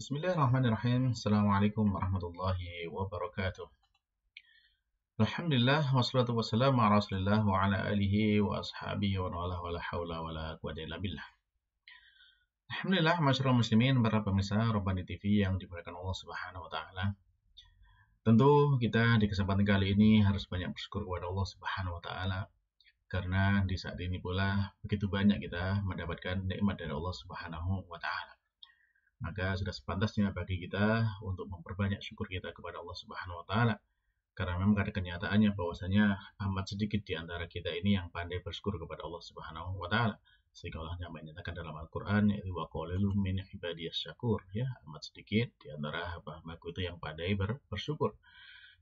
Bismillahirrahmanirrahim. Assalamualaikum warahmatullahi wabarakatuh. Alhamdulillah wassalatu wassalamu ala Rasulillah wa ala alihi wa ashabihi wa wala wala haula wala quwwata illa billah. Alhamdulillah masyarakat muslimin para pemirsa Robani TV yang diberikan Allah Subhanahu wa taala. Tentu kita di kesempatan kali ini harus banyak bersyukur kepada Allah Subhanahu wa taala karena di saat ini pula begitu banyak kita mendapatkan nikmat dari Allah Subhanahu wa taala maka sudah sepantasnya bagi kita untuk memperbanyak syukur kita kepada Allah Subhanahu wa taala. Karena memang ada kenyataannya bahwasanya amat sedikit di antara kita ini yang pandai bersyukur kepada Allah Subhanahu wa taala. Sehingga Allah yang menyatakan dalam Al-Qur'an yaitu wa min syakur ya, amat sedikit di antara hamba itu yang pandai ber bersyukur.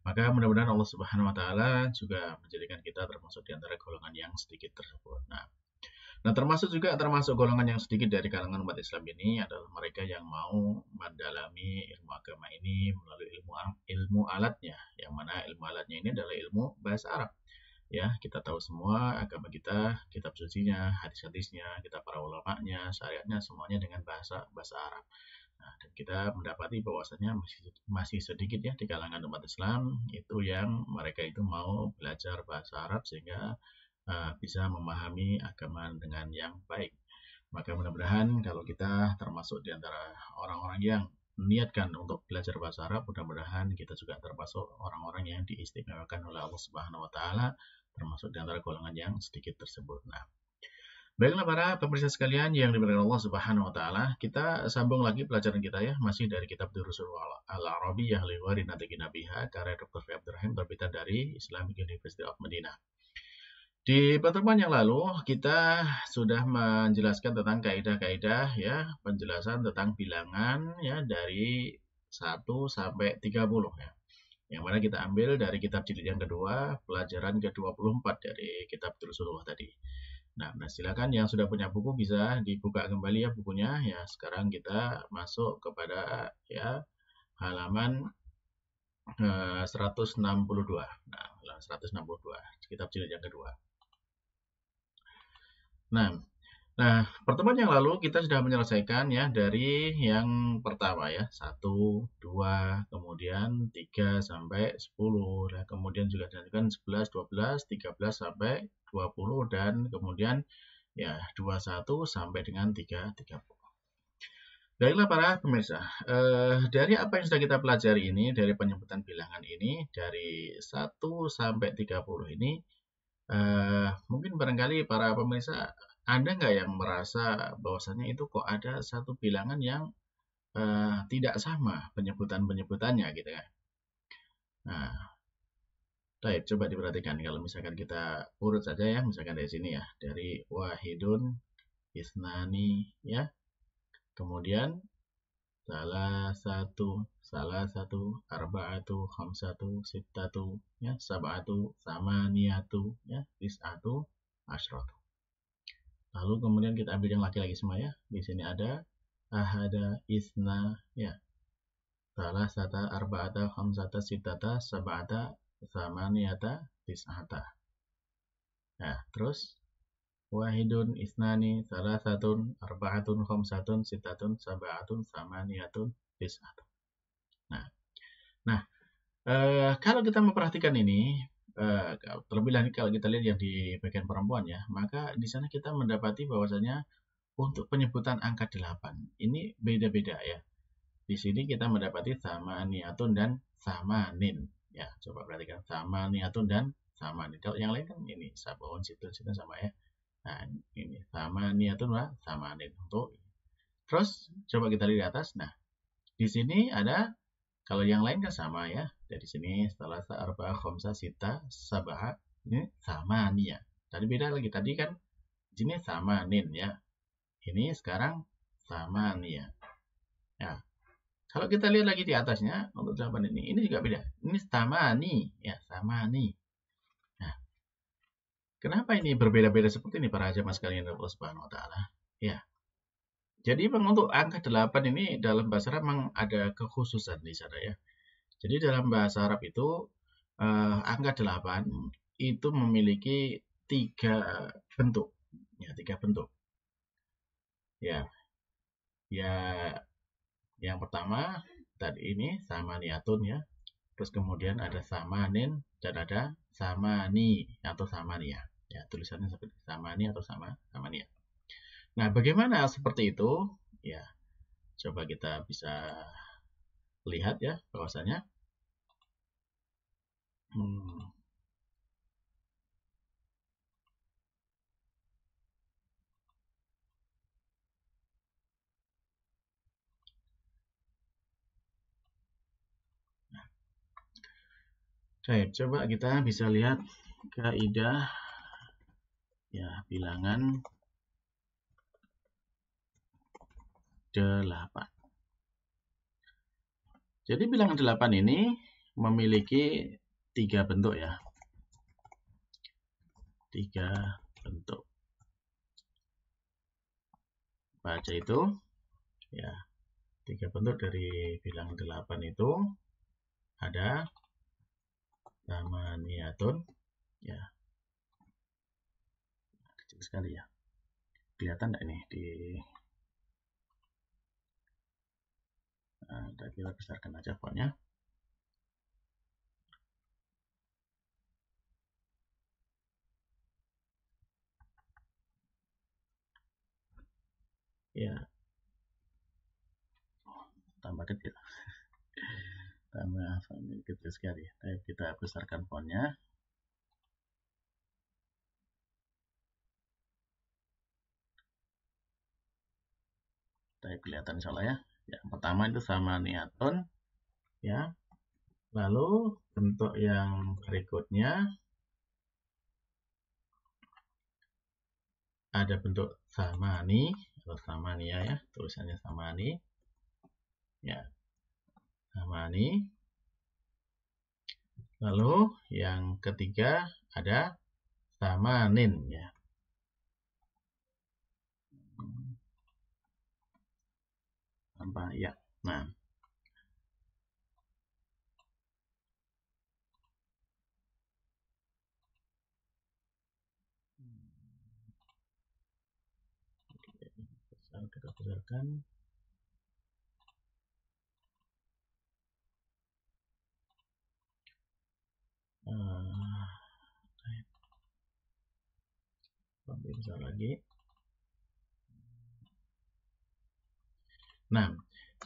Maka mudah-mudahan Allah Subhanahu wa taala juga menjadikan kita termasuk di antara golongan yang sedikit tersebut. Nah, Nah, termasuk juga termasuk golongan yang sedikit dari kalangan umat Islam ini adalah mereka yang mau mendalami ilmu agama ini melalui ilmu ilmu alatnya, yang mana ilmu alatnya ini adalah ilmu bahasa Arab. Ya, kita tahu semua agama kita, kitab nya, hadis-hadisnya, kita para ulama'nya, syariatnya semuanya dengan bahasa bahasa Arab. Nah, dan kita mendapati bahwasannya masih, masih sedikit ya di kalangan umat Islam itu yang mereka itu mau belajar bahasa Arab sehingga Eh, bisa memahami agama dengan yang baik. Maka mudah-mudahan kalau kita termasuk di antara orang-orang yang niatkan untuk belajar bahasa Arab, mudah-mudahan kita juga termasuk orang-orang yang diistimewakan oleh Allah Subhanahu wa taala, termasuk di antara golongan yang sedikit tersebut. Nah, Baiklah para pemirsa sekalian yang diberikan Allah Subhanahu wa taala, kita sambung lagi pelajaran kita ya, masih dari kitab Durusul Al-Arabi yang liwari nanti Nabiha karya Dr. Fi Abdurrahim terbitan dari Islamic University of Medina. Di pertemuan yang lalu kita sudah menjelaskan tentang kaidah-kaidah ya, penjelasan tentang bilangan ya dari 1 sampai 30 ya. Yang mana kita ambil dari kitab jilid yang kedua, pelajaran ke-24 dari kitab Tulisulullah tadi. Nah, nah silakan yang sudah punya buku bisa dibuka kembali ya bukunya ya. Sekarang kita masuk kepada ya halaman eh, 162. Nah, halaman 162, kitab jilid yang kedua. Nah, Nah, pertemuan yang lalu kita sudah menyelesaikan ya dari yang pertama ya, 1, 2, kemudian 3 sampai 10. Nah, kemudian juga dilanjutkan 11, 12, 13 sampai 20 dan kemudian ya 21 sampai dengan 3, 30. Baiklah para pemirsa, eh, dari apa yang sudah kita pelajari ini, dari penyebutan bilangan ini, dari 1 sampai 30 ini, Uh, mungkin barangkali para pemirsa ada nggak yang merasa bahwasannya itu kok ada satu bilangan yang uh, tidak sama penyebutan penyebutannya gitu ya. Nah, baik coba diperhatikan kalau misalkan kita urut saja ya, misalkan dari sini ya, dari wahidun, isnani ya, kemudian salah satu salah satu arba'atu khamsatu sittatu ya sab'atu samaniatu, ya tis'atu asyratu lalu kemudian kita ambil yang laki-laki semua ya di sini ada ahada isna ya salah satu, arba'ata khamsata sittata sab'ata samaniyata tis'ata Ya terus wahidun isnani salasatun arba'atun khamsatun sitatun sab'atun Samaniatun, tis'atun nah nah eh, kalau kita memperhatikan ini eh, terlebih lagi kalau kita lihat yang di bagian perempuan ya maka di sana kita mendapati bahwasanya untuk penyebutan angka 8 ini beda-beda ya di sini kita mendapati sama niatun dan sama nin ya coba perhatikan sama niatun dan sama nin kalau yang lain kan ini Sabon, situn situ sama ya Nah, ini sama niatun lah, sama anin untuk Terus coba kita lihat di atas. Nah, di sini ada kalau yang lain kan sama ya. Dari sini setelah saarba khomsa sita sabaha ini sama nia. Tadi beda lagi tadi kan ini sama nin ya. Ini sekarang sama nia. Ya. Kalau kita lihat lagi di atasnya untuk jawaban ini, ini juga beda. Ini sama nih ya sama nih. Kenapa ini berbeda-beda seperti ini para jemaah sekalian Allah Subhanahu wa taala? Ya. Jadi memang untuk angka 8 ini dalam bahasa Arab memang ada kekhususan di sana ya. Jadi dalam bahasa Arab itu eh, angka 8 itu memiliki tiga bentuk. Ya, tiga bentuk. Ya. Ya yang pertama tadi ini sama niatun ya terus kemudian ada samanin dan ada samani atau samania ya tulisannya seperti samani atau sama samania nah bagaimana seperti itu ya coba kita bisa lihat ya bahwasanya hmm, Baik, coba kita bisa lihat kaidah ya bilangan 8. Jadi bilangan 8 ini memiliki tiga bentuk ya. Tiga bentuk. Baca itu ya. Tiga bentuk dari bilangan 8 itu ada tamaniyatun ya kecil sekali ya kelihatan enggak ini di nah, kita besarkan aja fontnya ya tambah kecil sama sama kecil gitu sekali Ayo kita besarkan fontnya Tapi kelihatan insya Allah ya, ya pertama itu sama niaton ya lalu bentuk yang berikutnya ada bentuk sama nih atau sama nih ya, ya. tulisannya sama nih ya Rahmani. Lalu yang ketiga ada Samanin ya. Apa ya? Nah. Oke, kita besarkan. pemirsa hmm. lagi. Nah,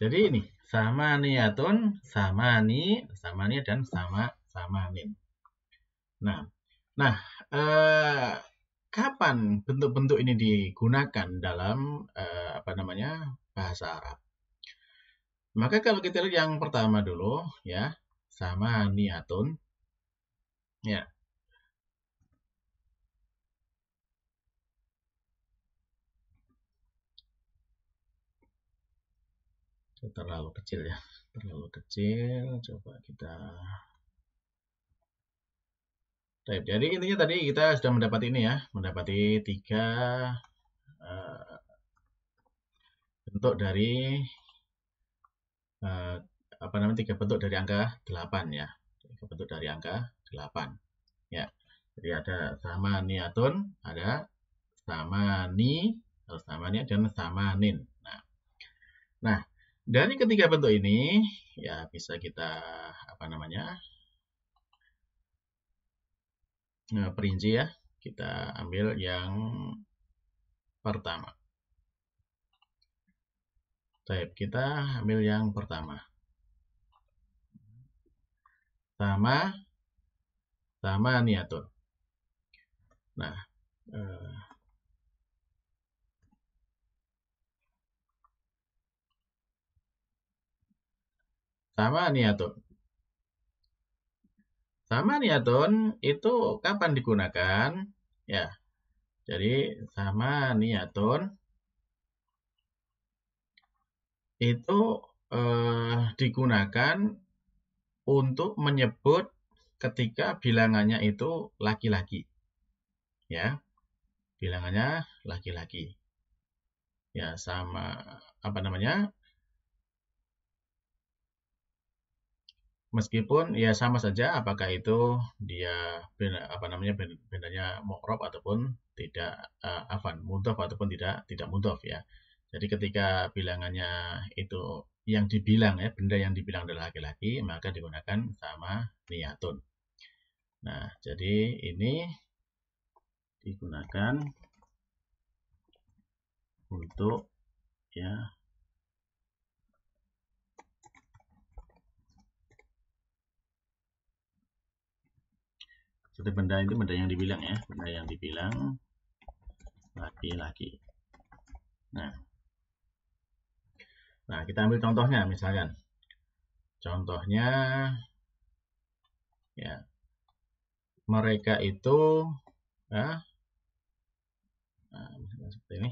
jadi ini sama niatun, sama ni, sama ni dan sama sama ni. Nah, nah eh, kapan bentuk-bentuk ini digunakan dalam eh, apa namanya bahasa Arab? Maka kalau kita lihat yang pertama dulu ya, sama niatun Ya. terlalu kecil ya terlalu kecil coba kita type. jadi intinya tadi kita sudah mendapati ini ya mendapati tiga uh, bentuk dari uh, apa namanya tiga bentuk dari angka 8 ya tiga bentuk dari angka 8. Ya. Jadi ada sama niatun, ada sama sama samania dan nin. Nah, nah dari ketiga bentuk ini ya bisa kita apa namanya nah, perinci ya kita ambil yang pertama. Baik, kita ambil yang pertama. Sama sama tamaniyatun. Nah, eh, Sama Tamaniyatun itu kapan digunakan? Ya. Jadi sama tamaniyatun itu eh, digunakan untuk menyebut ketika bilangannya itu laki-laki. Ya. Bilangannya laki-laki. Ya, sama apa namanya? Meskipun ya sama saja apakah itu dia apa namanya bedanya mukrob ataupun tidak uh, afan mudhof ataupun tidak tidak mudhof ya. Jadi ketika bilangannya itu yang dibilang ya benda yang dibilang adalah laki-laki maka digunakan sama niatun. Nah, jadi ini digunakan untuk ya seperti benda itu benda yang dibilang ya benda yang dibilang laki-laki nah nah kita ambil contohnya misalkan contohnya ya mereka itu ya, nah, misalnya seperti ini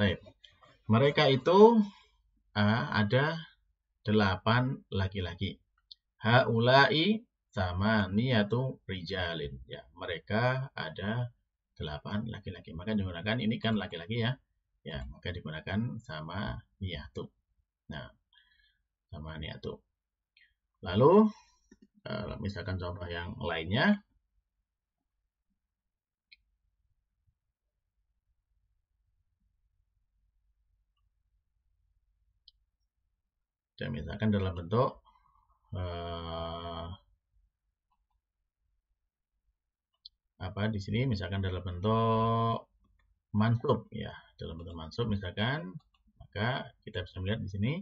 Baik. Mereka itu uh, ada delapan laki-laki. Haulai sama niatu rijalin. Ya, mereka ada delapan laki-laki. Maka digunakan ini kan laki-laki ya ya maka digunakan sama niatu, nah sama niatu. lalu eh, misalkan contoh yang lainnya dan misalkan dalam bentuk uh, apa di sini misalkan dalam bentuk mansub ya dalam bentuk mansub misalkan maka kita bisa melihat di sini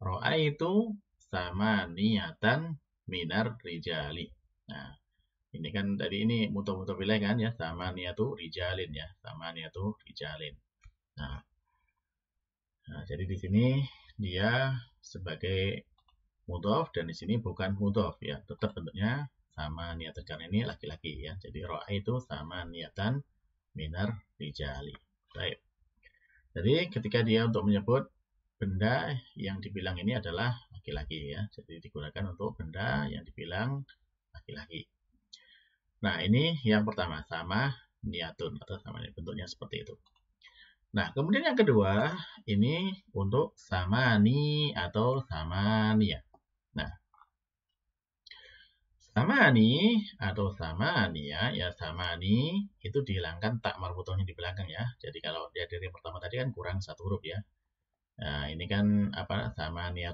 roa itu sama niatan minar rijali. Nah, ini kan tadi ini mutu-mutu pilih kan ya sama niatu rijalin ya, sama niatu rijalin. Nah, nah jadi di sini dia sebagai mudhof dan di sini bukan mudhof ya, tetap bentuknya sama niatan karena ini laki-laki ya. Jadi roa itu sama niatan minar rijali. Baik. Jadi ketika dia untuk menyebut benda yang dibilang ini adalah laki-laki ya. Jadi digunakan untuk benda yang dibilang laki-laki. Nah ini yang pertama sama niatun atau sama bentuknya seperti itu. Nah, kemudian yang kedua, ini untuk samani atau samania. Samani atau samani ya, ya samani itu dihilangkan tak marbutohnya di belakang ya. Jadi kalau dia dari yang pertama tadi kan kurang satu huruf ya. Nah, ini kan apa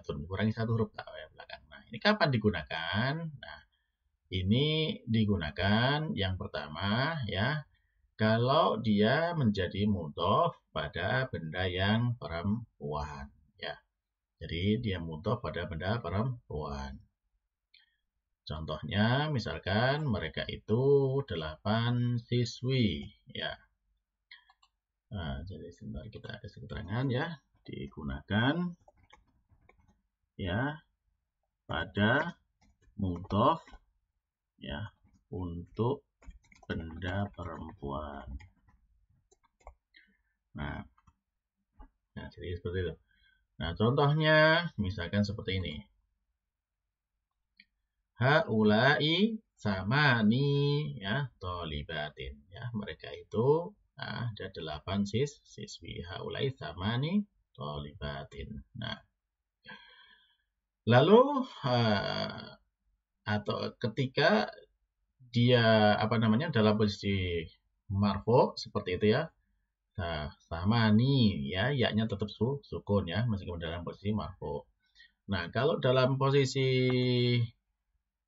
turun kurang satu huruf tak ya belakang. Nah, ini kapan digunakan? Nah, ini digunakan yang pertama ya kalau dia menjadi mudof pada benda yang perempuan ya. Jadi dia mudof pada benda perempuan. Contohnya, misalkan mereka itu 8 siswi, ya. Nah, jadi sebentar kita ada keterangan ya, digunakan ya pada mudof ya untuk benda perempuan. Nah, nah jadi seperti itu. Nah, contohnya misalkan seperti ini haulai samani ya tolibatin ya mereka itu nah, ada delapan sis siswi haulai samani tolibatin nah lalu uh, atau ketika dia apa namanya dalam posisi marfo seperti itu ya nah, sama nih ya yaknya tetap su sukun ya meskipun dalam posisi marfo nah kalau dalam posisi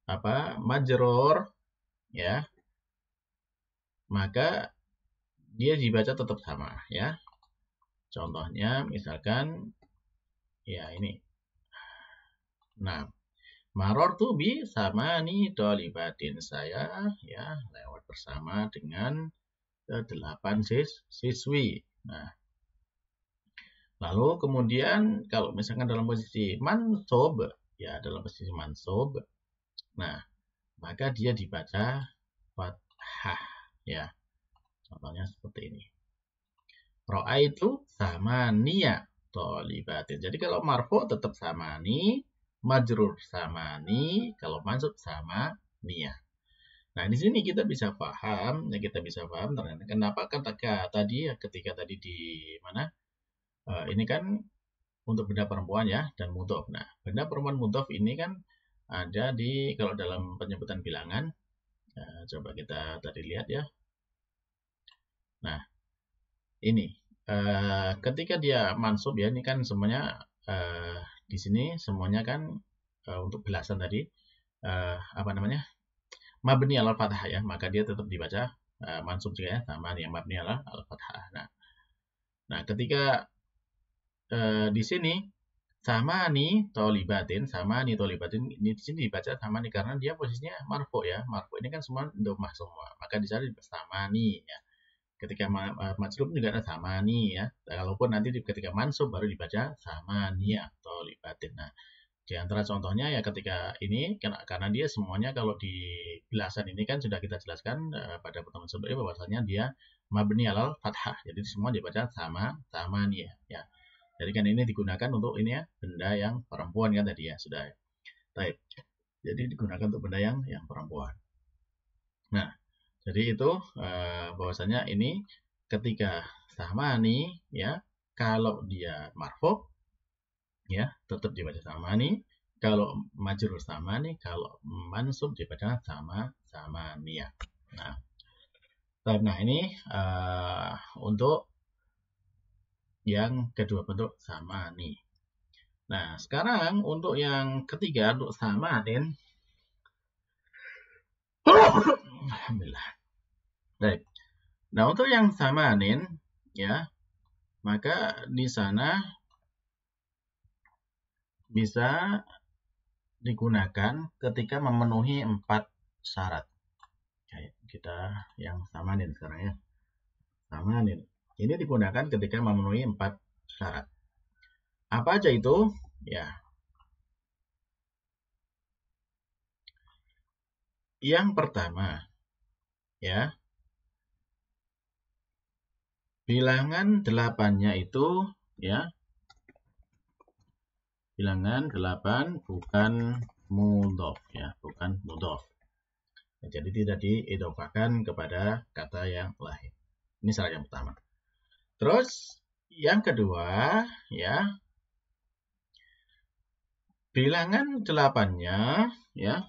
apa majeror ya maka dia dibaca tetap sama ya contohnya misalkan ya ini nah maror tuh bi sama nih dolibatin saya ya lewat bersama dengan delapan sis siswi nah lalu kemudian kalau misalkan dalam posisi mansob ya dalam posisi mansob Nah, maka dia dibaca fathah ya. Contohnya seperti ini. Ro'a itu sama nia tolibatin. Jadi kalau marfu tetap sama ni, majrur sama ni, kalau mansub sama nia. Nah, di sini kita bisa paham, ya kita bisa paham ternyata kenapa kata tadi ya, ketika tadi di mana? Uh, ini kan untuk benda perempuan ya dan mudhof. Nah, benda perempuan mudhof ini kan ada di kalau dalam penyebutan bilangan uh, coba kita tadi lihat ya nah ini uh, ketika dia mansub ya ini kan semuanya uh, di sini semuanya kan uh, untuk belasan tadi uh, apa namanya mabni al fatah ya maka dia tetap dibaca uh, mansub juga ya sama yang mabni al fatah nah nah ketika uh, di sini sama nih tolibatin sama nih tolibatin ini di sini dibaca sama nih karena dia posisinya marfo ya marfo ini kan semua domah semua maka di sana sama nih ya ketika ma eh, juga ada sama nih ya kalaupun nanti ketika mansub baru dibaca sama nih ya tolibatin nah di antara contohnya ya ketika ini karena dia semuanya kalau di belasan ini kan sudah kita jelaskan uh, pada pertemuan sebelumnya bahwasanya dia mabni alal fathah jadi semua dibaca sama sama nih ya, ya. Jadi kan ini digunakan untuk ini ya, benda yang perempuan kan tadi ya, sudah. Ya. Baik. Jadi digunakan untuk benda yang yang perempuan. Nah, jadi itu eh, bahwasanya ini ketika sama nih ya, kalau dia marfok ya, tetap dibaca nih Kalau sama nih kalau mansub dibaca sama sama samania. Nah, nah ini uh, untuk yang kedua bentuk sama nih. Nah, sekarang untuk yang ketiga untuk samatin. Alhamdulillah. Baik. Nah, untuk yang sama nih, ya, maka di sana bisa digunakan ketika memenuhi empat syarat. kita yang sama nih sekarang ya. sama nih. Ini digunakan ketika memenuhi empat syarat. Apa aja itu? Ya. Yang pertama, ya. Bilangan delapannya itu, ya. Bilangan delapan bukan mudof, ya, bukan mudof. Jadi tidak diidofakan kepada kata yang lain. Ini syarat yang pertama. Terus yang kedua, ya. Bilangan delapannya, ya.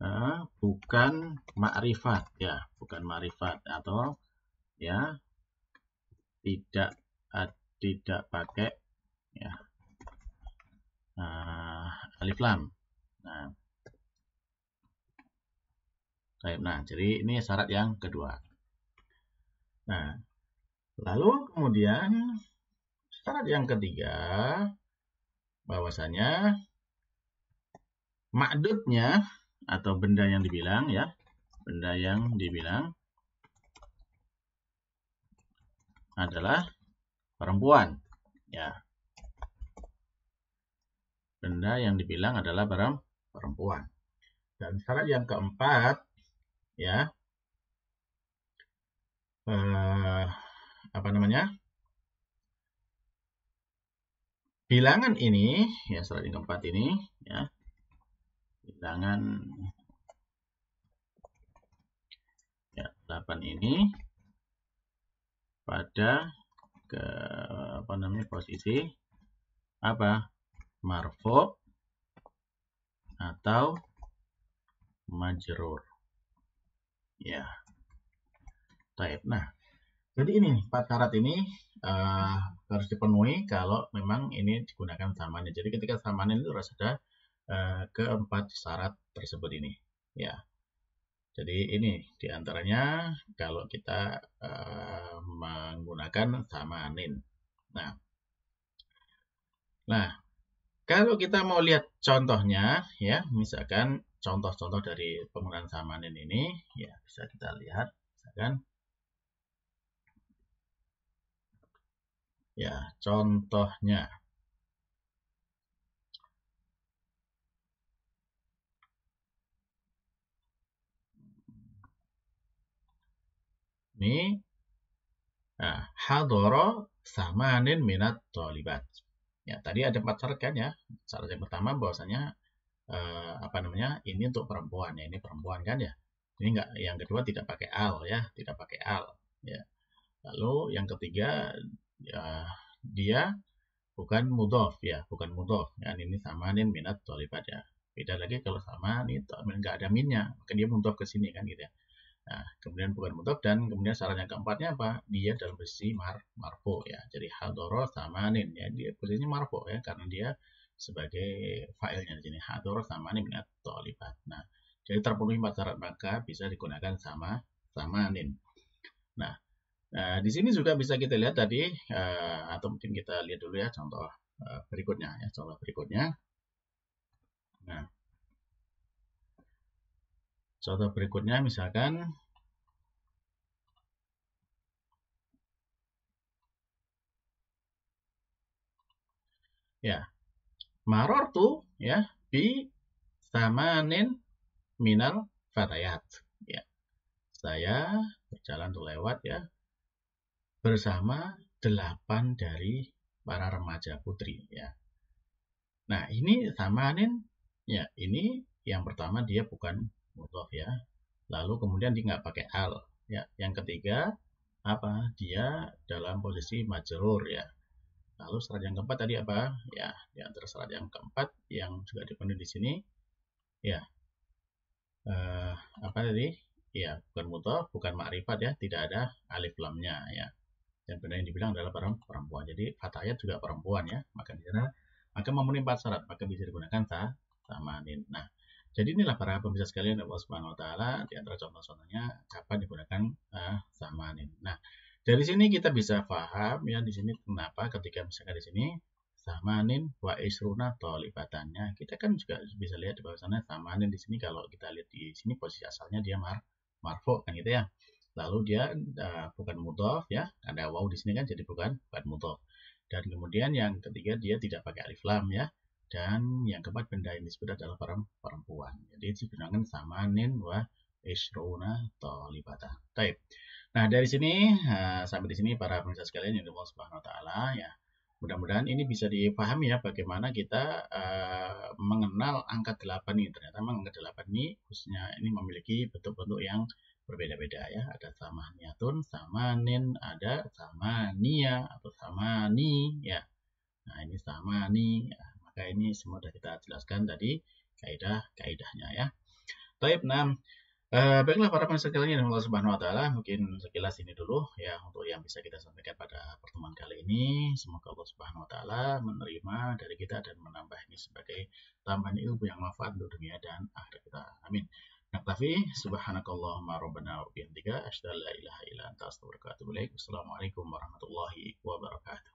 Nah, bukan makrifat ya, bukan makrifat atau ya tidak eh, tidak pakai ya uh, alif lam. Nah, Baik, nah, jadi ini syarat yang kedua. Nah, lalu kemudian syarat yang ketiga bahwasanya makdutnya atau benda yang dibilang ya, benda yang dibilang adalah perempuan ya. Benda yang dibilang adalah perempuan. Dan syarat yang keempat ya, eh, apa namanya bilangan ini ya slide yang keempat ini ya bilangan ya 8 ini pada ke apa namanya posisi apa marfo atau majerur ya type. Nah, jadi ini empat syarat ini uh, harus dipenuhi kalau memang ini digunakan samanya. Jadi ketika samanya itu harus ada uh, eh, keempat syarat tersebut ini. Ya. Jadi ini diantaranya kalau kita uh, menggunakan samanin. Nah, nah kalau kita mau lihat contohnya, ya misalkan contoh-contoh dari penggunaan samanin ini, ya bisa kita lihat misalkan Ya, contohnya. Ini nah, hadoro samanin minat tolibat. Ya, tadi ada empat syarat kan ya. Syarat yang pertama bahwasanya eh, apa namanya? Ini untuk perempuan ya, ini perempuan kan ya. Ini enggak yang kedua tidak pakai al ya, tidak pakai al ya. Lalu yang ketiga ya, dia bukan mudhof ya, bukan mudhof. Dan ini sama nih minat tolibat ya. Beda lagi kalau sama nih nggak ada minnya, maka dia mudhof ke sini kan gitu ya. Nah, kemudian bukan mudhof dan kemudian syarat yang keempatnya apa? Dia dalam posisi mar marfo ya. Jadi hadoro sama nih ya, dia posisinya marfo ya karena dia sebagai failnya di sini hadoro sama nih minat tolibat. Nah, jadi terpenuhi empat syarat maka bisa digunakan sama sama nih Nah, Nah, di sini juga bisa kita lihat tadi, uh, atau mungkin kita lihat dulu ya contoh uh, berikutnya. Ya, contoh berikutnya. Nah, contoh berikutnya misalkan ya maror tuh ya bi samanin minal fatayat ya saya berjalan tuh lewat ya bersama delapan dari para remaja putri ya. Nah ini sama Anin ya ini yang pertama dia bukan mutof ya. Lalu kemudian dia nggak pakai al ya. Yang ketiga apa dia dalam posisi majelur ya. Lalu serat yang keempat tadi apa? Ya, di antara syarat yang keempat yang juga dipenuhi di sini, ya, eh, apa tadi? Ya, bukan mutof, bukan makrifat ya, tidak ada alif lamnya ya yang benar yang dibilang adalah barang perempuan jadi fatayat juga perempuan ya maka di sana maka memenuhi empat syarat maka bisa digunakan ta tamanin nah jadi inilah para pemirsa sekalian Allah Subhanahu wa taala di antara contoh-contohnya kapan digunakan uh, eh, tamanin Nah, dari sini kita bisa paham ya di sini kenapa ketika misalkan di sini tamanin wa isruna tolibatannya kita kan juga bisa lihat di bawah sana tamanin di sini kalau kita lihat di sini posisi asalnya dia mar marfo kan gitu ya lalu dia uh, bukan mudhof ya ada wow di sini kan jadi bukan bukan mudhof dan kemudian yang ketiga dia tidak pakai alif lam ya dan yang keempat benda yang disebut adalah perempuan jadi digunakan sama nin wa isrona tolibata nah dari sini uh, sampai di sini para pemirsa sekalian yang Allah subhanahu wa taala ya mudah-mudahan ini bisa dipahami ya bagaimana kita uh, mengenal angka 8 ini ternyata memang angka 8 ini khususnya ini memiliki bentuk-bentuk yang berbeda-beda ya. Ada sama sama Nen ada sama Nia atau Ni ya. Nah, ini samani. Ya. Maka ini semua sudah kita jelaskan tadi kaidah-kaidahnya ya. Taib nah, enam Uh, baiklah para pemirsa sekalian yang Allah Subhanahu wa taala, mungkin sekilas ini dulu ya untuk yang bisa kita sampaikan pada pertemuan kali ini. Semoga Allah Subhanahu wa taala menerima dari kita dan menambah ini sebagai tambahan ilmu yang manfaat untuk dunia dan akhirat kita. Amin. Naktafi subhanakallahumma rabbana wa bihamdika asyhadu an la ilaha illa anta astaghfiruka wa atubu ilaik. Wassalamualaikum warahmatullahi wabarakatuh.